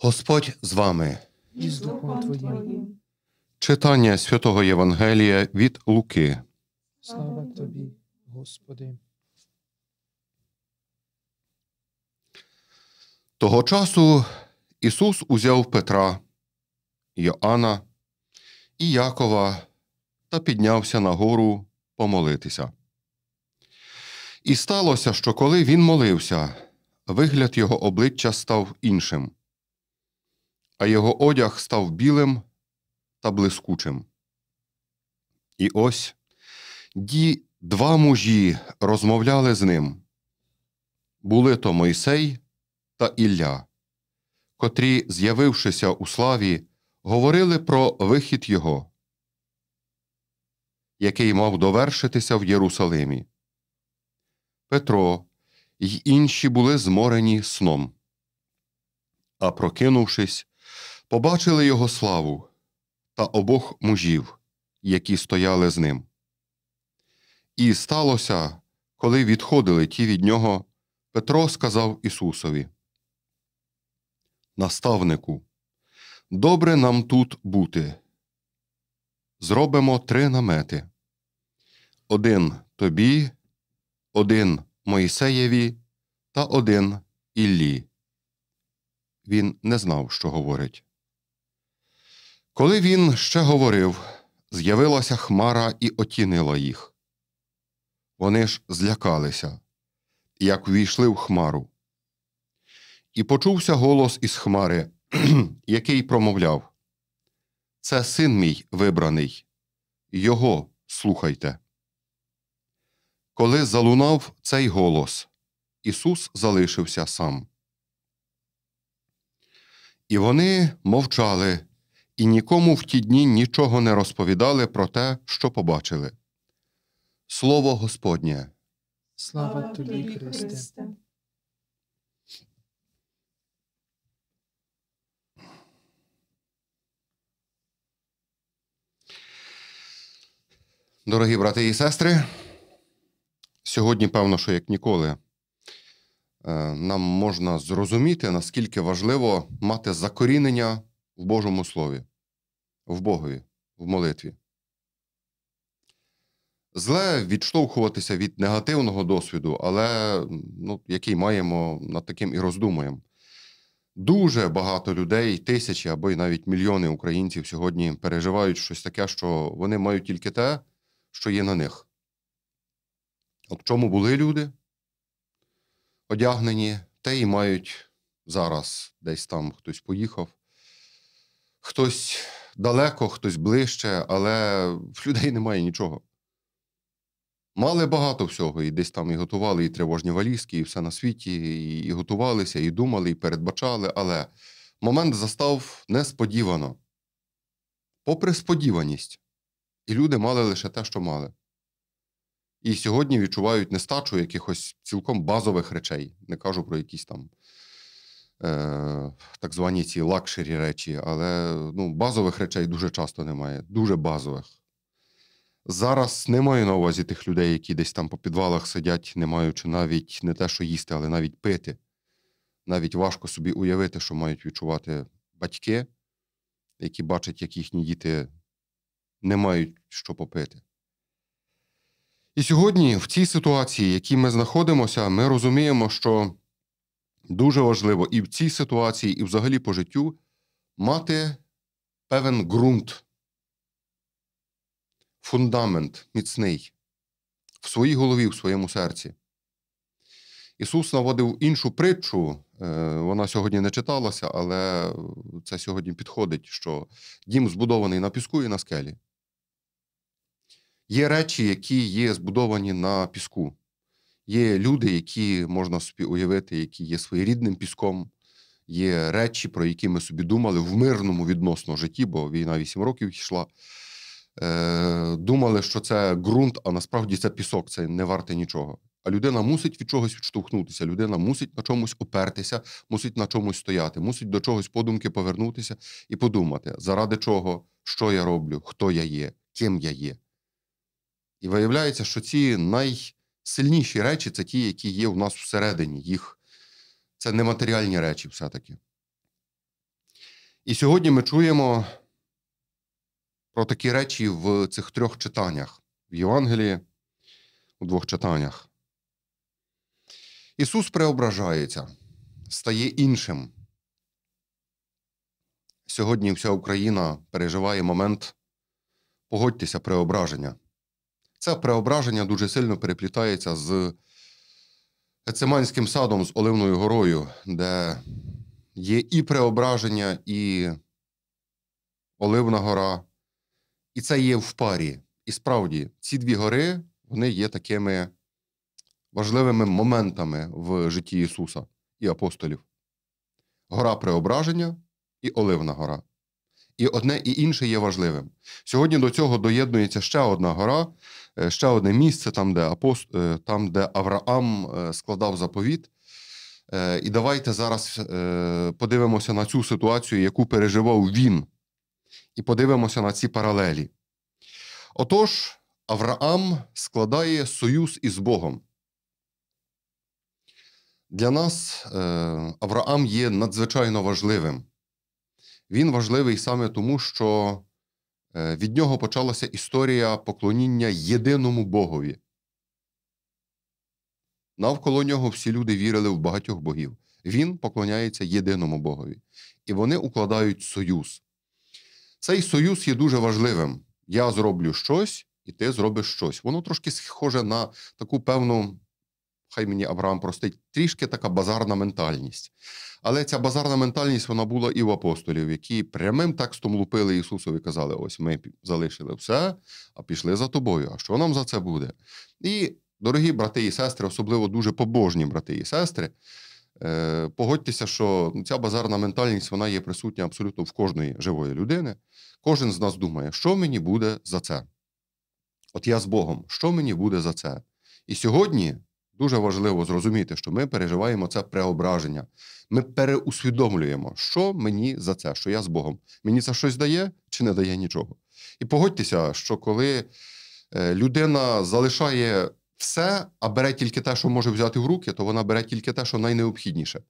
Господь з вами. І з Духом Твоїм. Читання святого Євангелія від Луки. Слава Тобі, Господи. Того часу Ісус узяв Петра, Йоанна і Якова та піднявся на гору помолитися. І сталося, що коли він молився, вигляд його обличчя став іншим а його одяг став білим та блискучим. І ось ді два мужі розмовляли з ним були то Мойсей та Ілля, котрі, з'явившися у славі, говорили про вихід його, який мав довершитися в Єрусалимі. Петро й інші були зморені сном. А прокинувшись, побачили його славу та обох мужів, які стояли з ним. І сталося, коли відходили ті від нього, Петро сказав Ісусові: Наставнику, добре нам тут бути. Зробимо три намети один тобі, один Моїсеєві та один Іллі. Він не знав, що говорить. Коли він ще говорив, з'явилася хмара і отінила їх. Вони ж злякалися, як увійшли в хмару. І почувся голос із хмари, який промовляв: Це син мій вибраний, його слухайте. Коли залунав цей голос, Ісус залишився сам. І вони мовчали і нікому в ті дні нічого не розповідали про те, що побачили. Слово Господнє. Слава тобі, Христе. Дорогі брати і сестри, сьогодні, певно, що як ніколи, е, нам можна зрозуміти, наскільки важливо мати закорінення в Божому Слові, в Богові, в молитві. Зле відштовхуватися від негативного досвіду, але ну, який маємо, над таким і роздумуємо. Дуже багато людей, тисячі або й навіть мільйони українців сьогодні переживають щось таке, що вони мають тільки те, що є на них. От в чому були люди одягнені, те і мають зараз десь там хтось поїхав, хтось далеко, хтось ближче, але в людей немає нічого. Мали багато всього, і десь там і готували і тривожні валізки, і все на світі, і, і готувалися, і думали, і передбачали. Але момент застав несподівано, попри сподіваність, і люди мали лише те, що мали. І сьогодні відчувають нестачу якихось цілком базових речей, не кажу про якісь там Е, так звані ці лакшері речі, але ну, базових речей дуже часто немає. Дуже базових. Зараз не маю на увазі тих людей, які десь там по підвалах сидять, не маючи навіть не те, що їсти, але навіть пити. Навіть важко собі уявити, що мають відчувати батьки, які бачать, як їхні діти не мають що попити. І сьогодні, в цій ситуації, в якій ми знаходимося, ми розуміємо, що дуже важливо і в цій ситуації, і взагалі по життю мати певен ґрунт, фундамент міцний в своїй голові, в своєму серці. Ісус наводив іншу притчу, е, вона сьогодні не читалася, але це сьогодні підходить, що дім збудований на піску і на скелі. Є речі, які є збудовані на піску. Є люди, які можна собі уявити, які є своєрідним піском, є речі, про які ми собі думали в мирному відносно житті, бо війна 8 років йшла. Е, думали, що це ґрунт, а насправді це пісок, це не варте нічого. А людина мусить від чогось відштовхнутися. Людина мусить на чомусь опертися, мусить на чомусь стояти, мусить до чогось подумки повернутися і подумати, заради чого, що я роблю, хто я є, ким я є. І виявляється, що ці найбільші сильніші речі це ті, які є у нас всередині їх. Це нематеріальні речі все-таки. І сьогодні ми чуємо про такі речі в цих трьох читаннях в Євангелії, у двох читаннях. Ісус преображається, стає іншим. Сьогодні вся Україна переживає момент погодьтеся преображення. Це преображення дуже сильно переплітається з Гецеманським садом з Оливною горою, де є і преображення, і Оливна гора. І це є в парі. І справді, ці дві гори вони є такими важливими моментами в житті Ісуса і апостолів: гора преображення і Оливна гора. І одне і інше є важливим. Сьогодні до цього доєднується ще одна гора, е, ще одне місце, там, де апост... Е, там, де Авраам е, складав заповіт. І давайте зараз подивимося на цю ситуацію, яку переживав він, і подивимося на ці паралелі. Отож, Авраам складає союз із Богом. Для нас Авраам є надзвичайно важливим він важливий саме тому, що е, від нього почалася історія поклоніння єдиному Богові. Навколо нього всі люди вірили в багатьох богів. Він поклоняється єдиному Богові. І вони укладають союз. Цей союз є дуже важливим. Я зроблю щось, і ти зробиш щось. Воно трошки схоже на таку певну хай мені Авраам простить, трішки така базарна ментальність. Але ця базарна ментальність вона була і в апостолів, які прямим текстом лупили Ісусу і казали: ось ми залишили все, а пішли за тобою. А що нам за це буде? І, дорогі брати і сестри, особливо дуже побожні брати і сестри. Е, погодьтеся, що ця базарна ментальність вона є присутня абсолютно в кожної живої людини. Кожен з нас думає, що мені буде за це. От я з Богом, що мені буде за це? І сьогодні Дуже важливо зрозуміти, що ми переживаємо це преображення. Ми переусвідомлюємо, що мені за це, що я з Богом. Мені це щось дає чи не дає нічого. І погодьтеся, що коли е, людина залишає все, а бере тільки те, що може взяти в руки, то вона бере тільки те, що найнеобхідніше.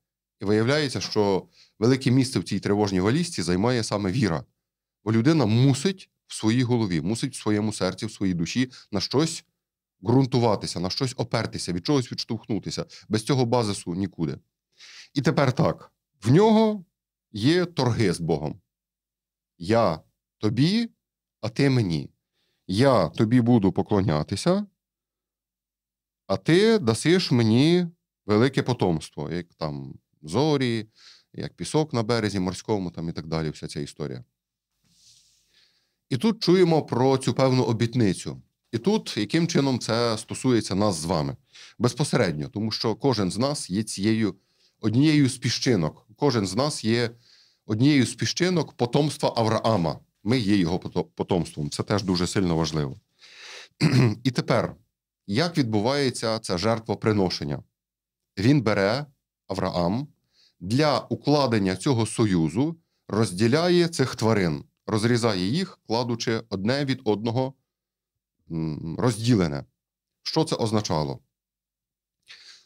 І виявляється, що велике місце в цій тривожній валісті займає саме віра. Бо людина мусить в своїй голові, мусить в своєму серці, в своїй душі на щось ґрунтуватися, на щось опертися, від чогось відштовхнутися. Без цього базису нікуди. І тепер так: в нього є торги з Богом. Я тобі, а ти мені. Я тобі буду поклонятися, а ти дасиш мені велике потомство, як там зорі, як пісок на березі, морському там і так далі. Вся ця історія. І тут чуємо про цю певну обітницю. І тут яким чином це стосується нас з вами безпосередньо, тому що кожен з нас є цією однією з піщинок. Кожен з нас є однією з піщинок потомства Авраама. Ми є його потомством. Це теж дуже сильно важливо. І тепер, як відбувається це жертвоприношення? Він бере Авраам для укладення цього союзу, розділяє цих тварин, розрізає їх, кладучи одне від одного розділене. Що це означало?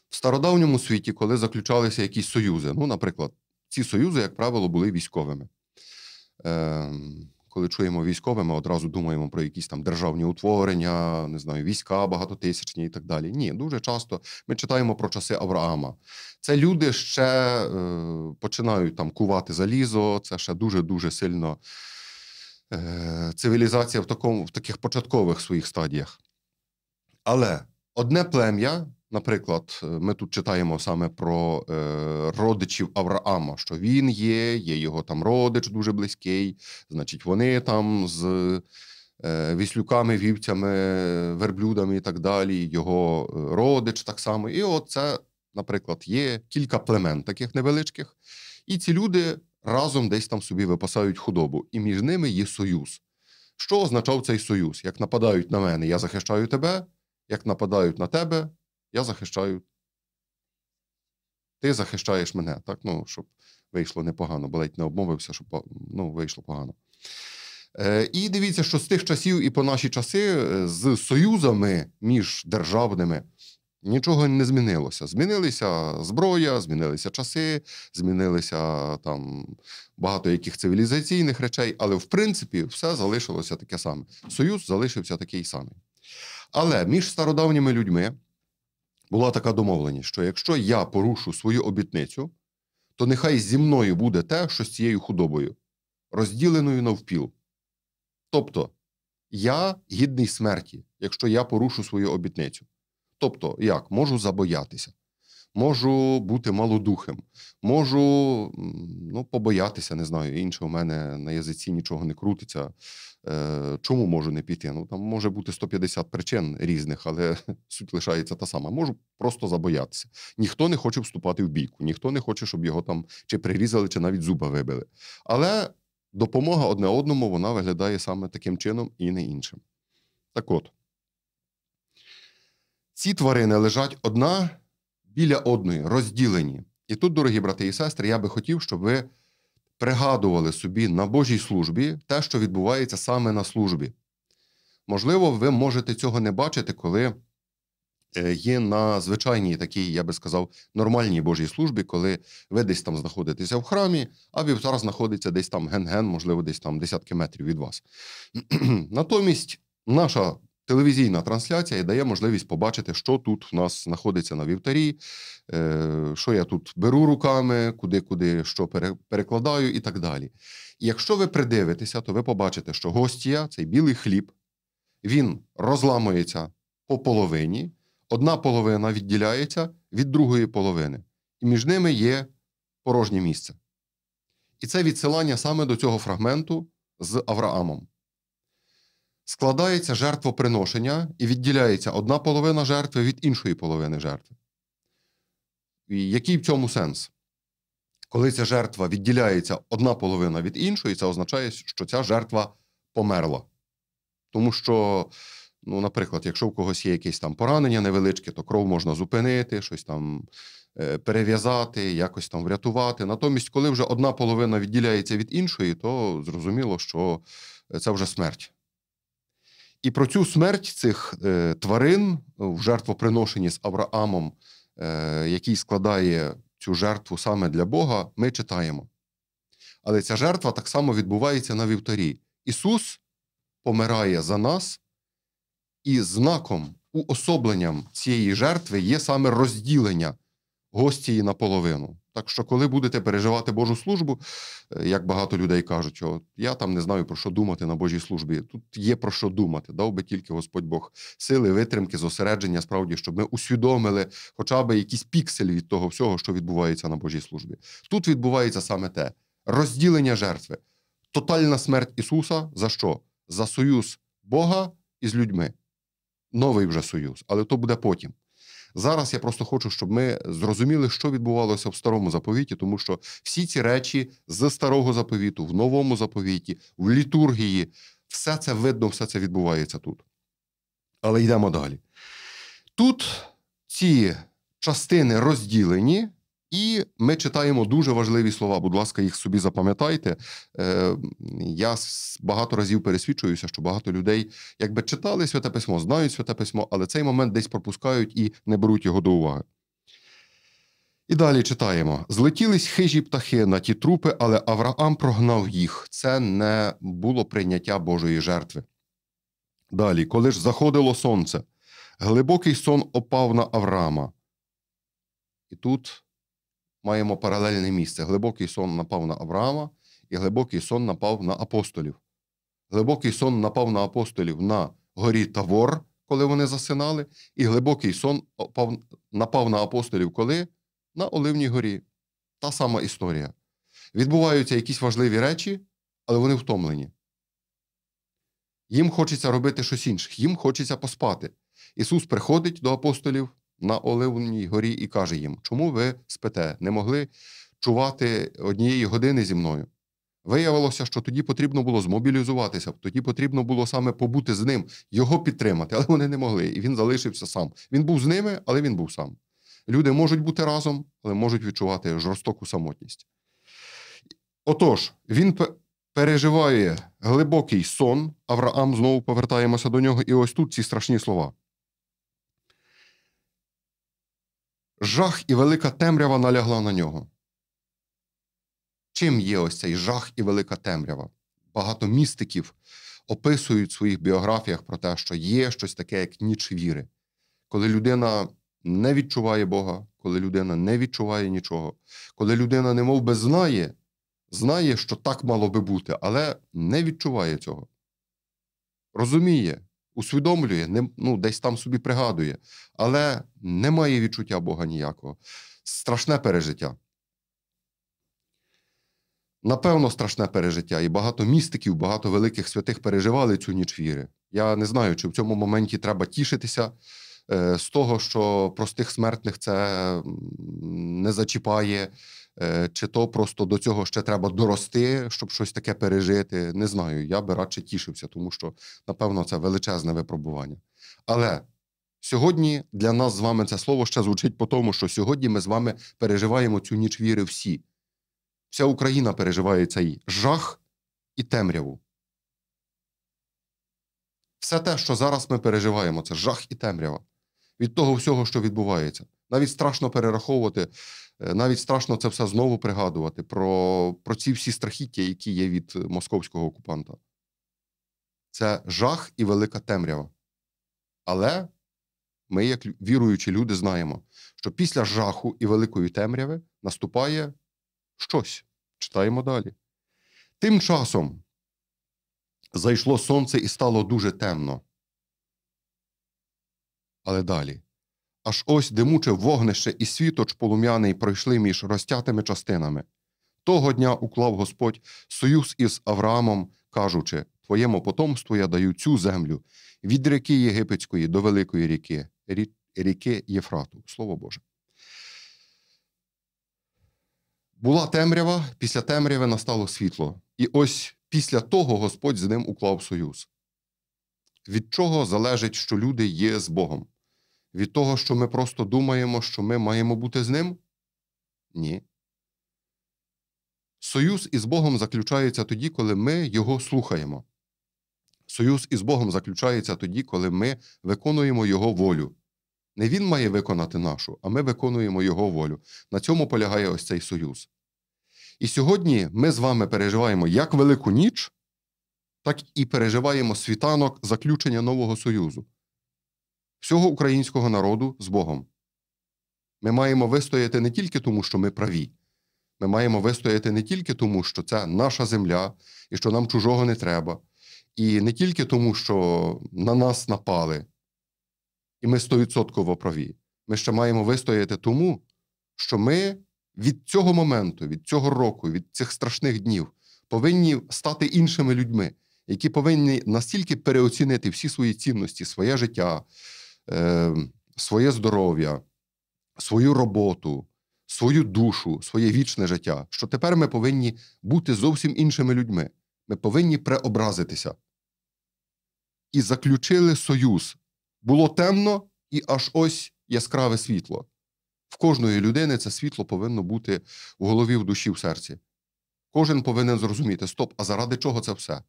В стародавньому світі, коли заключалися якісь союзи, ну, наприклад, ці союзи, як правило, були військовими. Е, Коли чуємо військове, ми одразу думаємо про якісь там державні утворення, не знаю, війська багатотисячні і так далі. Ні, дуже часто ми читаємо про часи Авраама. Це люди ще е, починають там кувати залізо, це ще дуже дуже сильно Е, цивілізація в такому, в таких початкових своїх стадіях. Але одне плем'я, наприклад, е, ми тут читаємо саме про е, родичів Авраама, що він є, є його там родич дуже близький, значить, вони там з. Віслюками, вівцями, верблюдами і так далі, його родич так само. І оце, наприклад, є кілька племен таких невеличких. І ці люди разом десь там собі випасають худобу, і між ними є союз. Що означав цей союз? Як нападають на мене, я захищаю тебе, як нападають на тебе, я захищаю. Ти захищаєш мене, так? Ну, щоб вийшло непогано, бо ледь не обмовився, щоб ну, вийшло погано. Е, І дивіться, що з тих часів і по наші часи е, з союзами між державними нічого не змінилося. Змінилися зброя, змінилися часи, змінилися там багато яких цивілізаційних речей, але в принципі все залишилося таке саме. Союз залишився такий самий. Але між стародавніми людьми була така домовленість, що якщо я порушу свою обітницю, то нехай зі мною буде те, що з цією худобою, розділеною навпіл. Тобто я гідний смерті, якщо я порушу свою обітницю. Тобто, як можу забоятися, можу бути малодухим, можу ну, побоятися, не знаю, інше у мене на язиці нічого не крутиться. Е, Чому можу не піти? Ну там може бути 150 причин різних, але суть лишається та сама. Можу просто забоятися. Ніхто не хоче вступати в бійку, ніхто не хоче, щоб його там чи прирізали, чи навіть зуба вибили. Але допомога одне одному вона виглядає саме таким чином і не іншим. Так от. Ці тварини лежать одна біля одної, розділені. І тут, дорогі брати і сестри, я би хотів, щоб ви пригадували собі на Божій службі те, що відбувається саме на службі. Можливо, ви можете цього не бачити, коли е, є на звичайній такій, я би сказав, нормальній Божій службі, коли ви десь там знаходитеся в храмі, а вівтар знаходиться десь там ген-ген, можливо, десь там десятки метрів від вас. Натомість наша телевізійна трансляція і дає можливість побачити, що тут в нас знаходиться на вівтарі, е, що я тут беру руками, куди, куди що перекладаю і так далі. І якщо ви придивитеся, то ви побачите, що гостія цей білий хліб, він розламується по половині, одна половина відділяється від другої половини, і між ними є порожнє місце. І це відсилання саме до цього фрагменту з Авраамом складається жертвоприношення і відділяється одна половина жертви від іншої половини жертви. І Який в цьому сенс? Коли ця жертва відділяється одна половина від іншої, це означає, що ця жертва померла. Тому що, ну, наприклад, якщо в когось є якесь там поранення невеличке, то кров можна зупинити, щось там е, перев'язати, якось там врятувати. Натомість, коли вже одна половина відділяється від іншої, то зрозуміло, що це вже смерть. І про цю смерть цих е, тварин в жертвоприношенні з Авраамом, е, який складає цю жертву саме для Бога, ми читаємо. Але ця жертва так само відбувається на вівторі. Ісус помирає за нас, і знаком, уособленням цієї жертви є саме розділення гостії наполовину. Так що, коли будете переживати Божу службу, е, як багато людей кажуть, що я там не знаю про що думати на Божій службі. Тут є про що думати, дав би тільки Господь Бог сили, витримки, зосередження, справді, щоб ми усвідомили хоча б якийсь піксель від того всього, що відбувається на Божій службі. Тут відбувається саме те: розділення жертви, тотальна смерть Ісуса. За що? За союз Бога із людьми. Новий вже союз, але то буде потім. Зараз я просто хочу, щоб ми зрозуміли, що відбувалося в старому заповіті, тому що всі ці речі з старого заповіту, в новому заповіті, в літургії, все це видно, все це відбувається тут. Але йдемо далі. Тут ці частини розділені. І ми читаємо дуже важливі слова. Будь ласка, їх собі запам'ятайте. Е, Я багато разів пересвідчуюся, що багато людей, якби читали святе письмо, знають святе письмо, але цей момент десь пропускають і не беруть його до уваги. І далі читаємо: злетілись хижі птахи на ті трупи, але Авраам прогнав їх. Це не було прийняття Божої жертви. Далі, коли ж заходило сонце, глибокий сон опав на Авраама. І тут маємо паралельне місце. Глибокий сон напав на Авраама, і глибокий сон напав на апостолів. Глибокий сон напав на апостолів на горі Тавор, коли вони засинали, і глибокий сон напав на апостолів коли? На Оливній горі. Та сама історія. Відбуваються якісь важливі речі, але вони втомлені. Їм хочеться робити щось інше, їм хочеться поспати. Ісус приходить до апостолів на Оливній горі і каже їм: Чому ви спите? Не могли чувати однієї години зі мною? Виявилося, що тоді потрібно було змобілізуватися, тоді потрібно було саме побути з ним, його підтримати, але вони не могли. І він залишився сам. Він був з ними, але він був сам. Люди можуть бути разом, але можуть відчувати жорстоку самотність. Отож, він переживає глибокий сон. Авраам знову повертаємося до нього, і ось тут ці страшні слова. Жах і велика темрява налягла на нього. Чим є ось цей жах і велика темрява? Багато містиків описують в своїх біографіях про те, що є щось таке, як ніч віри. Коли людина не відчуває Бога, коли людина не відчуває нічого, коли людина не би, знає, знає, що так мало би бути, але не відчуває цього. Розуміє, усвідомлює, не, ну, десь там собі пригадує, але немає відчуття Бога ніякого. Страшне пережиття. Напевно, страшне пережиття, і багато містиків, багато великих святих переживали цю ніч віри. Я не знаю, чи в цьому моменті треба тішитися е, з того, що простих смертних це не зачіпає, Е, чи то просто до цього ще треба дорости, щоб щось таке пережити? Не знаю. Я би радше тішився, тому що, напевно, це величезне випробування. Але сьогодні для нас з вами це слово ще звучить по тому, що сьогодні ми з вами переживаємо цю ніч віри всі. Вся Україна переживає цей жах і темряву. Все те, що зараз ми переживаємо, це жах і темрява від того всього, що відбувається. Навіть страшно перераховувати Е, навіть страшно це все знову пригадувати про, про ці всі страхіття, які є від московського окупанта. Це жах і велика темрява. Але ми, як віруючі люди, знаємо, що після жаху і великої темряви наступає щось. Читаємо далі. Тим часом зайшло сонце і стало дуже темно. Але далі Аж ось димуче вогнище і світоч полум'яний пройшли між розтятими частинами. Того дня уклав Господь союз із Авраамом, кажучи Твоєму потомству я даю цю землю від ріки Єгипетської до Великої ріки, ріки Єфрату. Слово Боже. Була темрява, після темряви настало світло. І ось після того Господь з ним уклав союз. Від чого залежить, що люди є з Богом? від того, що ми просто думаємо, що ми маємо бути з ним? Ні. Союз із Богом заключається тоді, коли ми Його слухаємо. Союз із Богом заключається тоді, коли ми виконуємо Його волю. Не Він має виконати нашу, а ми виконуємо Його волю. На цьому полягає ось цей союз. І сьогодні ми з вами переживаємо як Велику ніч, так і переживаємо світанок заключення нового союзу всього українського народу з Богом. Ми маємо вистояти не тільки тому, що ми праві. Ми маємо вистояти не тільки тому, що це наша земля і що нам чужого не треба, і не тільки тому, що на нас напали, і ми стовідсотково праві. Ми ще маємо вистояти тому, що ми від цього моменту, від цього року, від цих страшних днів повинні стати іншими людьми, які повинні настільки переоцінити всі свої цінності, своє життя е, своє здоров'я, свою роботу, свою душу, своє вічне життя, що тепер ми повинні бути зовсім іншими людьми. Ми повинні преобразитися. І заключили союз. Було темно і аж ось яскраве світло. В кожної людини це світло повинно бути в голові, в душі, в серці. Кожен повинен зрозуміти, стоп, а заради чого це все?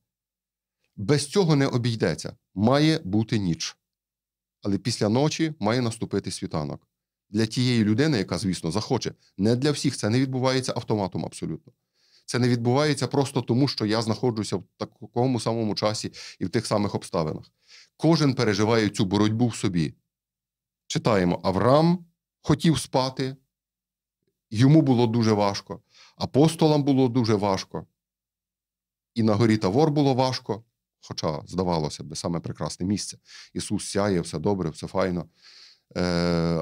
Без цього не обійдеться. Має бути ніч але після ночі має наступити світанок. Для тієї людини, яка, звісно, захоче, не для всіх це не відбувається автоматом абсолютно. Це не відбувається просто тому, що я знаходжуся в такому самому часі і в тих самих обставинах. Кожен переживає цю боротьбу в собі. Читаємо: Авраам хотів спати, йому було дуже важко, апостолам було дуже важко. І на горі Тавор було важко. Хоча, здавалося б, саме прекрасне місце. Ісус сяє, все добре, все файно. Е,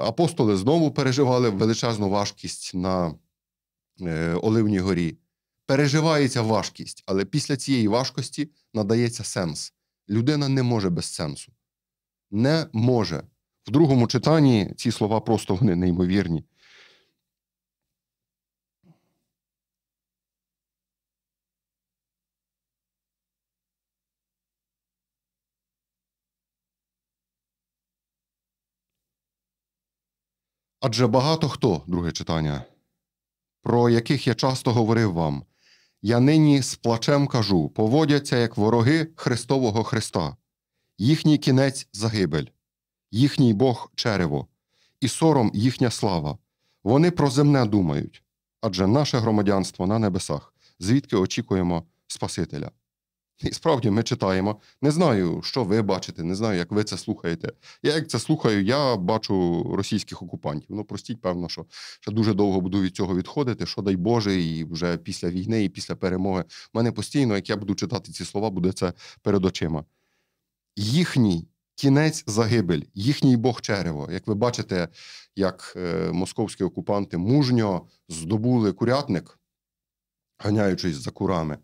апостоли знову переживали величезну важкість на е, Оливній горі. Переживається важкість, але після цієї важкості надається сенс. Людина не може без сенсу. Не може. В другому читанні ці слова просто вони неймовірні. Адже багато хто, друге читання, про яких я часто говорив вам, я нині з плачем кажу, поводяться як вороги Христового Христа, їхній кінець загибель, їхній Бог черево, і сором їхня слава. Вони про земне думають, адже наше громадянство на небесах, звідки очікуємо Спасителя. І справді ми читаємо. Не знаю, що ви бачите, не знаю, як ви це слухаєте. Я як це слухаю, я бачу російських окупантів. Ну, простіть, певно, що ще дуже довго буду від цього відходити. Що дай Боже, і вже після війни, і після перемоги. У мене постійно, як я буду читати ці слова, буде це перед очима. Їхній кінець загибель, їхній Бог черево. Як ви бачите, як е, московські окупанти мужньо здобули курятник, ганяючись за курами.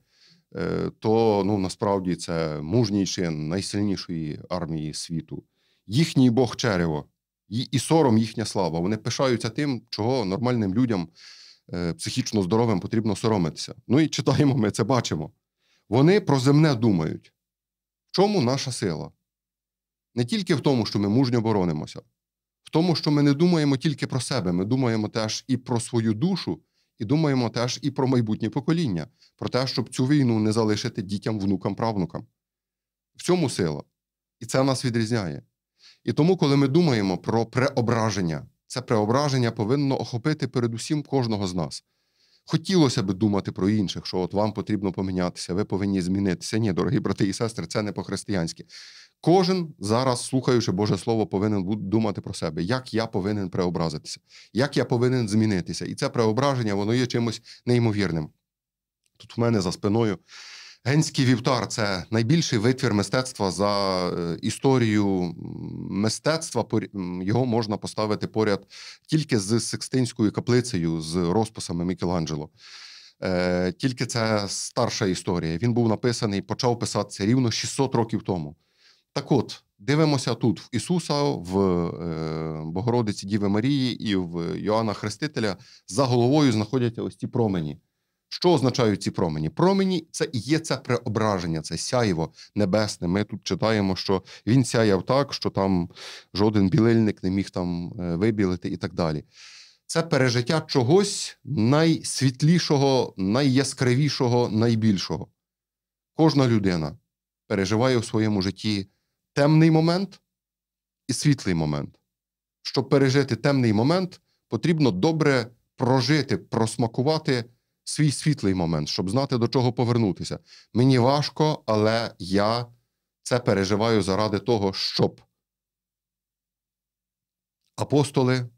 Е, то ну насправді це мужній чин найсильнішої армії світу. Їхній Бог черево і сором їхня слава. Вони пишаються тим, чого нормальним людям е, психічно здоровим потрібно соромитися. Ну і читаємо, ми це бачимо. Вони про земне думають. В чому наша сила? Не тільки в тому, що ми мужньо боронимося, в тому, що ми не думаємо тільки про себе, ми думаємо теж і про свою душу, і думаємо теж і про майбутнє покоління, про те, щоб цю війну не залишити дітям, внукам, правнукам. В цьому сила. І це нас відрізняє. І тому, коли ми думаємо про преображення, це преображення повинно охопити передусім кожного з нас. Хотілося б думати про інших, що от вам потрібно помінятися, ви повинні змінитися. Ні, дорогі брати і сестри, це не по-християнськи. Кожен зараз, слухаючи Боже Слово, повинен думати про себе, як я повинен преобразитися, як я повинен змінитися. І це преображення, воно є чимось неймовірним. Тут в мене за спиною Генський вівтар це найбільший витвір мистецтва за е, історію мистецтва. Його можна поставити поряд тільки з Секстинською каплицею, з розписами Мікеланджело. Е, тільки це старша історія. Він був написаний, почав писатися рівно 600 років тому. Так от, дивимося тут в Ісуса, в е, Богородиці Діви Марії і в Йоанна Хрестителя за головою знаходяться ось ці промені. Що означають ці промені? Промені це і є це преображення, це сяйво небесне. Ми тут читаємо, що він сяяв так, що там жоден білильник не міг там е, вибілити і так далі. Це пережиття чогось найсвітлішого, найяскравішого, найбільшого. Кожна людина переживає в своєму житті темний момент і світлий момент. Щоб пережити темний момент, потрібно добре прожити, просмакувати свій світлий момент, щоб знати, до чого повернутися. Мені важко, але я це переживаю заради того, щоб апостоли,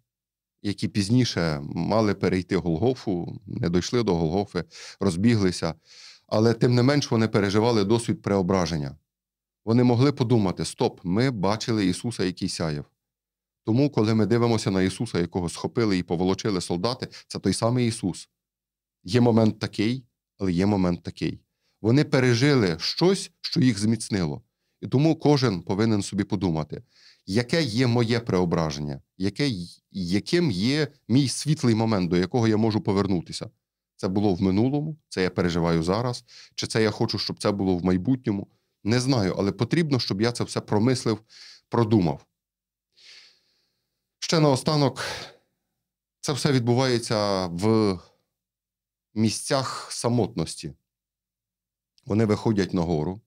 які пізніше мали перейти Голгофу, не дійшли до Голгофи, розбіглися, але тим не менш вони переживали досвід преображення. Вони могли подумати: стоп, ми бачили Ісуса, який сяяв. Тому, коли ми дивимося на Ісуса, якого схопили і поволочили солдати, це той самий Ісус. Є момент такий, але є момент такий. Вони пережили щось, що їх зміцнило. І тому кожен повинен собі подумати, яке є моє преображення, яке, яким є мій світлий момент, до якого я можу повернутися. Це було в минулому, це я переживаю зараз, чи це я хочу, щоб це було в майбутньому. Не знаю, але потрібно, щоб я це все промислив, продумав. Ще наостанок, це все відбувається в місцях самотності. Вони виходять на гору,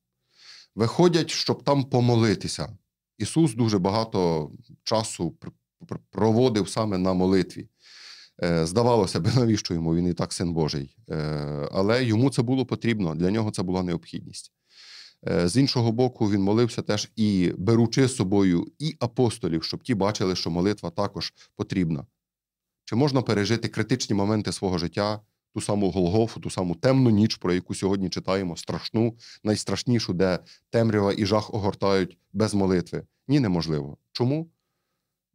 виходять, щоб там помолитися. Ісус дуже багато часу проводив саме на молитві. Е, здавалося б, навіщо йому він і так син Божий. Е, але йому це було потрібно, для нього це була необхідність. Е, з іншого боку, він молився теж і беручи з собою і апостолів, щоб ті бачили, що молитва також потрібна. Чи можна пережити критичні моменти свого життя, ту саму Голгофу, ту саму темну ніч, про яку сьогодні читаємо, страшну, найстрашнішу, де темрява і жах огортають без молитви? Ні, неможливо. Чому?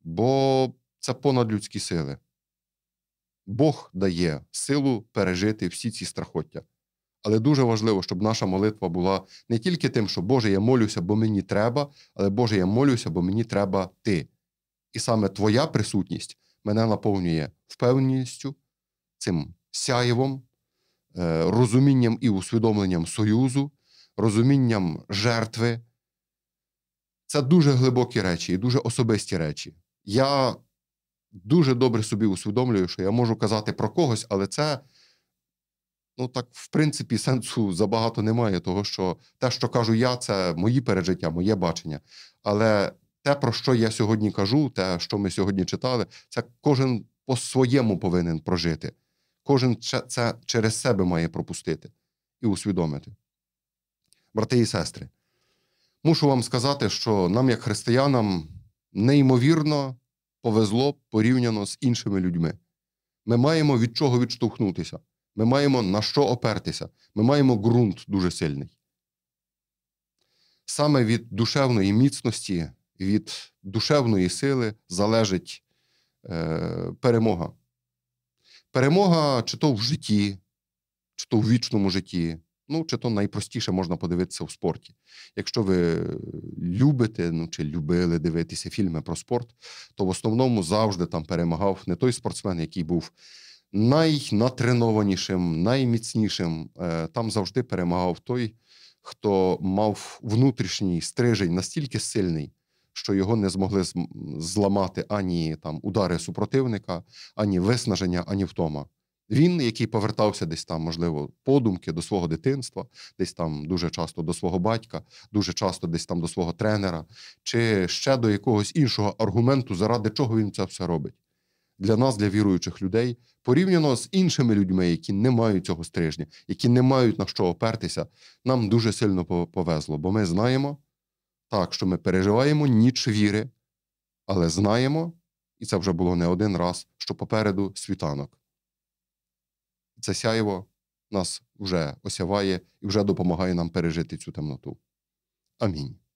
Бо це понад людські сили. Бог дає силу пережити всі ці страхоття. Але дуже важливо, щоб наша молитва була не тільки тим, що Боже, я молюся, бо мені треба, але Боже, я молюся, бо мені треба Ти. І саме Твоя присутність мене наповнює впевненістю, цим сяєвом, е, розумінням і усвідомленням союзу, розумінням жертви. Це дуже глибокі речі і дуже особисті речі. Я дуже добре собі усвідомлюю, що я можу казати про когось, але це. Ну так, в принципі, сенсу забагато немає, того що те, що кажу я, це мої пережиття, моє бачення. Але те, про що я сьогодні кажу, те, що ми сьогодні читали, це кожен по-своєму повинен прожити. Кожен це через себе має пропустити і усвідомити. Брати і сестри, мушу вам сказати, що нам, як християнам, неймовірно повезло порівняно з іншими людьми. Ми маємо від чого відштовхнутися. Ми маємо на що опертися. Ми маємо ґрунт дуже сильний. Саме від душевної міцності, від душевної сили залежить е, перемога. Перемога чи то в житті, чи то в вічному житті, ну, чи то найпростіше можна подивитися в спорті. Якщо ви любите ну, чи любили дивитися фільми про спорт, то в основному завжди там перемагав не той спортсмен, який був найнатренованішим, найміцнішим. Е, там завжди перемагав той, хто мав внутрішній стрижень настільки сильний, що його не змогли зламати ані там удари супротивника, ані виснаження, ані втома. Він, який повертався десь там, можливо, подумки до свого дитинства, десь там дуже часто до свого батька, дуже часто десь там до свого тренера, чи ще до якогось іншого аргументу, заради чого він це все робить для нас, для віруючих людей, порівняно з іншими людьми, які не мають цього стрижня, які не мають на що опертися, нам дуже сильно повезло, бо ми знаємо так, що ми переживаємо ніч віри, але знаємо, і це вже було не один раз, що попереду світанок. Це сяєво нас вже осяває і вже допомагає нам пережити цю темноту. Амінь.